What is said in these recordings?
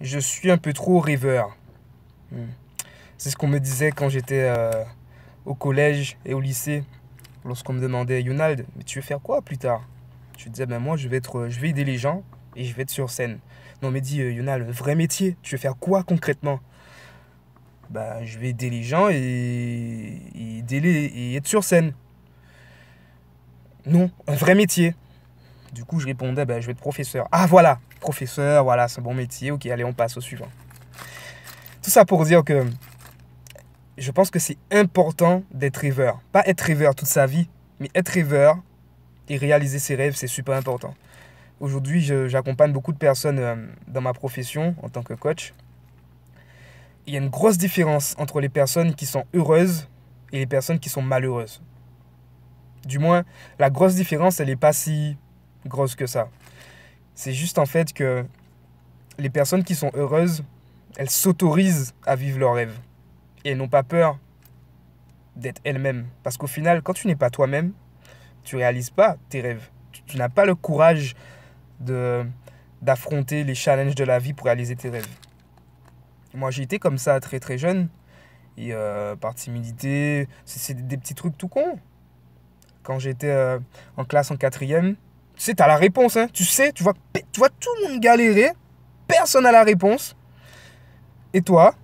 je suis un peu trop rêveur. Hmm. C'est ce qu'on me disait quand j'étais euh, au collège et au lycée, lorsqu'on me demandait, Yonald, mais tu veux faire quoi plus tard Je disais, ben moi, je vais, être, euh, je vais aider les gens et je vais être sur scène. Non, mais dis, euh, Yonald, vrai métier, tu veux faire quoi concrètement ben, je vais aider les gens et, aider et être sur scène. Non, un vrai métier. Du coup, je répondais, ben, je vais être professeur. Ah, voilà, professeur, voilà, c'est un bon métier, ok, allez, on passe au suivant. Tout ça pour dire que je pense que c'est important d'être rêveur. Pas être rêveur toute sa vie, mais être rêveur et réaliser ses rêves, c'est super important. Aujourd'hui, j'accompagne beaucoup de personnes euh, dans ma profession en tant que coach. Il y a une grosse différence entre les personnes qui sont heureuses et les personnes qui sont malheureuses. Du moins, la grosse différence, elle n'est pas si grosse que ça. C'est juste en fait que les personnes qui sont heureuses, elles s'autorisent à vivre leurs rêves. Et elles n'ont pas peur d'être elles-mêmes. Parce qu'au final, quand tu n'es pas toi-même, tu réalises pas tes rêves. Tu, n'as pas le courage de d'affronter les challenges de la vie pour réaliser tes rêves. Moi, j'ai été comme ça très très jeune. Et euh, par timidité, c'est des petits trucs tout con. Quand j'étais euh, en classe en quatrième, tu sais, tu as la réponse. Hein. Tu sais, tu vois, tu tout le monde galérer. Personne n'a la réponse. Et toi,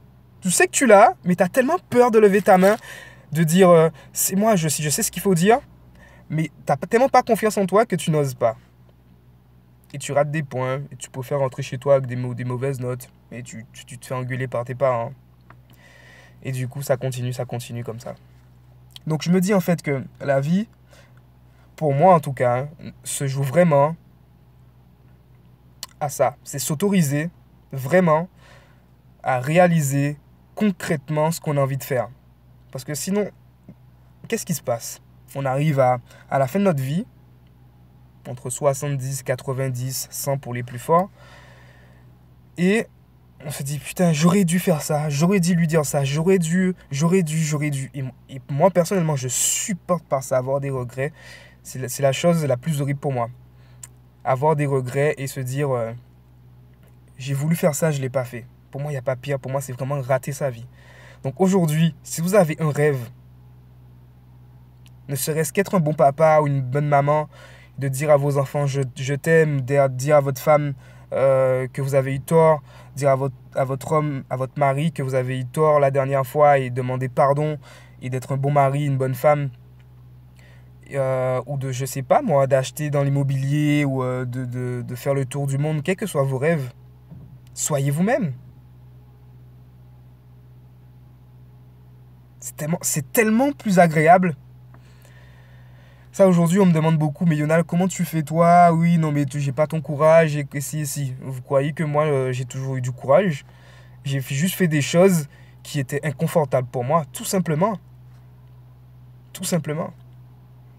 tu sais que tu l'as, mais tu as tellement peur de lever ta main, de dire euh, c'est moi, je, je sais ce qu'il faut dire, mais tu tellement pas confiance en toi que tu n'oses pas. Et tu rates des points, et tu faire rentrer chez toi avec des, mauvaises notes, et tu, te fais engueuler par tes parents. Et du coup, ça continue, ça continue comme ça. Donc je me dis en fait que la vie, pour moi en tout cas, hein, se joue vraiment à ça. C'est s'autoriser vraiment à réaliser concrètement ce qu'on a envie de faire. Parce que sinon, qu'est-ce qui se passe On arrive à, à la fin de notre vie, entre 70, 90, 100 pour les plus forts, et on se dit putain j'aurais dû faire ça, j'aurais dû lui dire ça, j'aurais dû, j'aurais dû, j'aurais dû. Et, moi personnellement je supporte par ça avoir des regrets c'est la, chose la plus horrible pour moi. Avoir des regrets et se dire euh, j'ai voulu faire ça, je ne l'ai pas fait. Pour moi, il n'y a pas pire. Pour moi, c'est vraiment rater sa vie. Donc aujourd'hui, si vous avez un rêve, ne serait-ce qu'être un bon papa ou une bonne maman, de dire à vos enfants je, je t'aime, dire à votre femme euh, que vous avez eu tort, dire à votre, à votre homme, à votre mari que vous avez eu tort la dernière fois et demander pardon et d'être un bon mari, une bonne femme, euh, ou de, je sais pas moi, d'acheter dans l'immobilier ou euh, de, faire le tour du monde, quels que soient vos rêves, soyez vous-même. C'est tellement, tellement plus agréable. Ça, aujourd'hui, on me demande beaucoup, mais Yonal, comment tu fais toi Oui, non, mais j'ai pas ton courage, et si, si. Vous croyez que moi, euh, j'ai toujours eu du courage J'ai juste fait des choses qui étaient inconfortables pour moi, tout simplement. Tout simplement.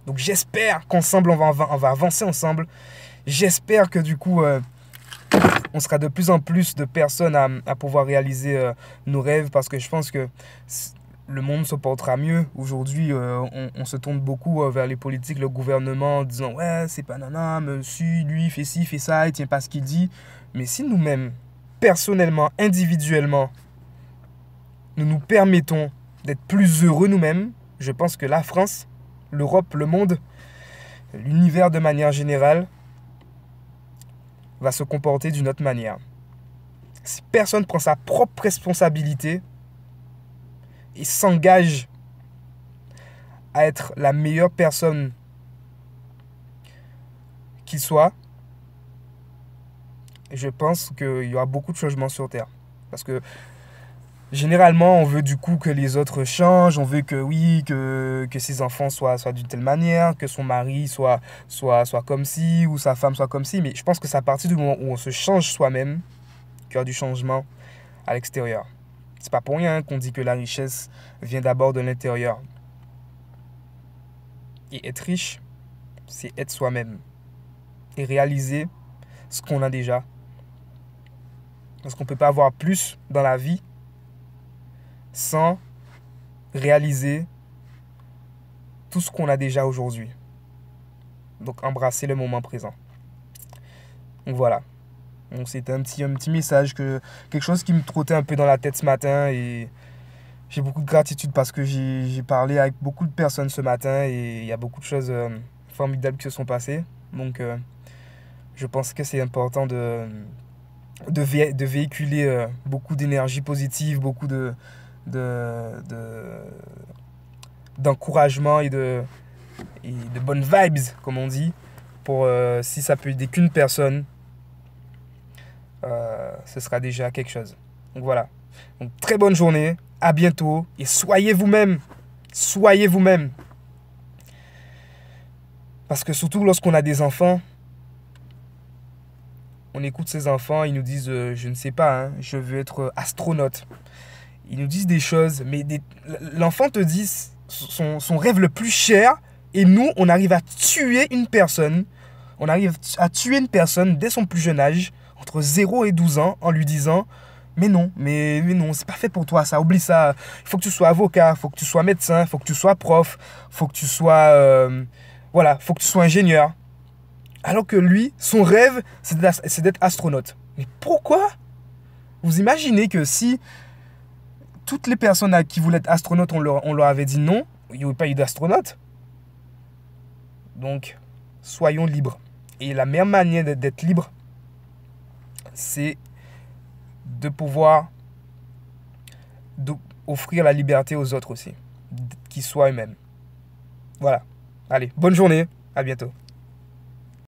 Donc j'espère qu'ensemble, on va, on va avancer ensemble. J'espère que du coup, euh, on sera de plus en plus de personnes à, pouvoir réaliser euh, nos rêves parce que je pense que le monde se portera mieux. Aujourd'hui, euh, on, se tourne beaucoup vers les politiques, le gouvernement, en disant Ouais, c'est pas nana, monsieur, lui, fait ci, fait ça, il tient pas ce qu'il dit. Mais si nous-mêmes, personnellement, individuellement, nous nous permettons d'être plus heureux nous-mêmes, je pense que la France l'Europe, le monde, l'univers de manière générale, va se comporter d'une autre manière. Si personne prend sa propre responsabilité et s'engage à être la meilleure personne qu'il soit, je pense qu'il y aura beaucoup de changements sur Terre. Parce que généralement, on veut du coup que les autres changent, on veut que oui, que, que ses enfants soient, soient d'une telle manière, que son mari soit, soit, soit comme si, ou sa femme soit comme si. mais je pense que c'est à partir du moment où on se change soi-même qu'il y a du changement à l'extérieur. C'est pas pour rien qu'on dit que la richesse vient d'abord de l'intérieur. Et être riche, c'est être soi-même. Et réaliser ce qu'on a déjà. Parce qu'on ne peut pas avoir plus dans la vie sans réaliser tout ce qu'on a déjà aujourd'hui. Donc embrasser le moment présent. Donc voilà. Donc c'était un petit, un petit message, que, quelque chose qui me trottait un peu dans la tête ce matin et j'ai beaucoup de gratitude parce que j'ai parlé avec beaucoup de personnes ce matin et il y a beaucoup de choses euh, formidables qui se sont passées. Donc euh, je pense que c'est important de, de, de véhiculer euh, beaucoup d'énergie positive, beaucoup de, d'encouragement de, d'encouragement et, de, et de bonnes vibes, comme on dit, pour euh, si ça peut aider qu'une personne, euh, ce sera déjà quelque chose. Donc voilà. Donc, très bonne journée, à bientôt et soyez vous-même. Soyez vous-même. Parce que surtout lorsqu'on a des enfants, on écoute ces enfants, ils nous disent euh, je ne sais pas, hein, je veux être astronaute ils nous disent des choses, mais l'enfant te dit son, rêve le plus cher, et nous, on arrive à tuer une personne, on arrive à tuer une personne dès son plus jeune âge, entre 0 et 12 ans, en lui disant, mais non, mais, non, c'est pas fait pour toi, ça, oublie ça, il faut que tu sois avocat, il faut que tu sois médecin, il faut que tu sois prof, faut que tu sois... Euh, voilà, il faut que tu sois ingénieur. Alors que lui, son rêve, c'est d'être astronaute. Mais pourquoi Vous imaginez que si toutes les personnes qui voulaient être astronautes, on leur, avait dit non. Il n'y avait pas eu d'astronautes. Donc, soyons libres. Et la meilleure manière d'être libre, c'est de pouvoir offrir la liberté aux autres aussi, qu'ils soient eux-mêmes. Voilà. Allez, bonne journée, à bientôt.